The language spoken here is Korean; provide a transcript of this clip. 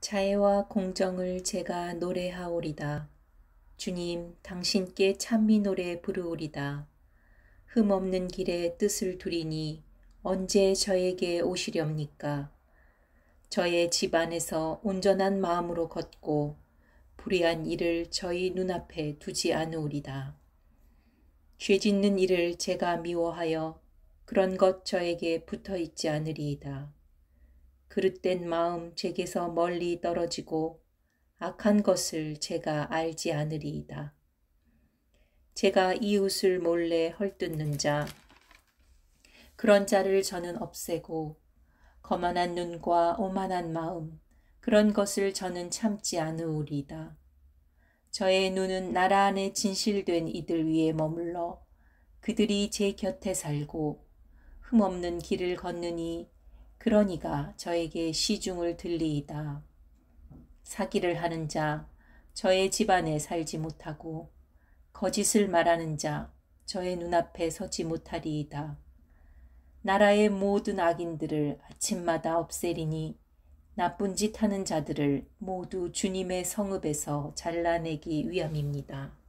자애와 공정을 제가 노래하오리다. 주님, 당신께 찬미 노래 부르오리다. 흠 없는 길에 뜻을 두리니 언제 저에게 오시렵니까? 저의 집 안에서 온전한 마음으로 걷고 불의한 일을 저희 눈앞에 두지 않으리다 죄 짓는 일을 제가 미워하여 그런 것 저에게 붙어 있지 않으리이다. 그릇된 마음 제게서 멀리 떨어지고 악한 것을 제가 알지 않으리이다. 제가 이웃을 몰래 헐뜯는 자 그런 자를 저는 없애고 거만한 눈과 오만한 마음 그런 것을 저는 참지 않으리다 저의 눈은 나라 안에 진실된 이들 위에 머물러 그들이 제 곁에 살고 흠없는 길을 걷느니 그러니가 저에게 시중을 들리이다. 사기를 하는 자 저의 집안에 살지 못하고 거짓을 말하는 자 저의 눈앞에 서지 못하리이다. 나라의 모든 악인들을 아침마다 없애리니 나쁜 짓 하는 자들을 모두 주님의 성읍에서 잘라내기 위함입니다.